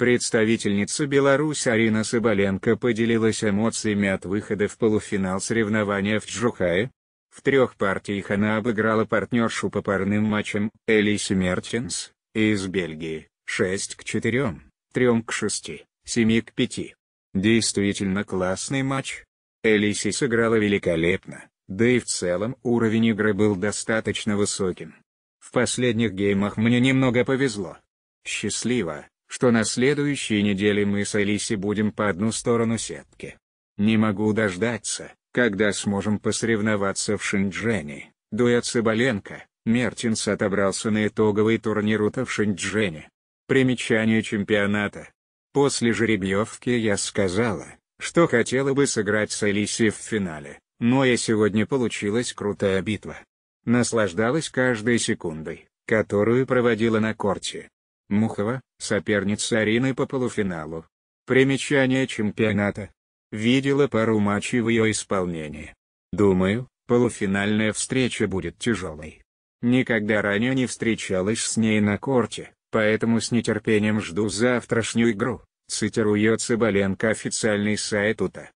Представительница Беларусь Арина Соболенко поделилась эмоциями от выхода в полуфинал соревнования в Чжухае. В трех партиях она обыграла партнершу по парным матчам, Элиси Мертенс, из Бельгии, 6 к 4, 3 к 6, 7 к 5. Действительно классный матч. Элиси сыграла великолепно, да и в целом уровень игры был достаточно высоким. В последних геймах мне немного повезло. Счастливо, что на следующей неделе мы с Элиси будем по одну сторону сетки. Не могу дождаться, когда сможем посоревноваться в Шинджене. Дуэт Соболенко, Мертинс отобрался на итоговый турнир УТА в Шинджене. Примечание чемпионата. После жеребьевки я сказала, что хотела бы сыграть с Элиси в финале, но и сегодня получилась крутая битва. Наслаждалась каждой секундой, которую проводила на корте. Мухова, соперница Арины по полуфиналу. Примечание чемпионата. Видела пару матчей в ее исполнении. Думаю, полуфинальная встреча будет тяжелой. Никогда ранее не встречалась с ней на корте, поэтому с нетерпением жду завтрашнюю игру, цитирует Цыбаленко официальный сайт УТА.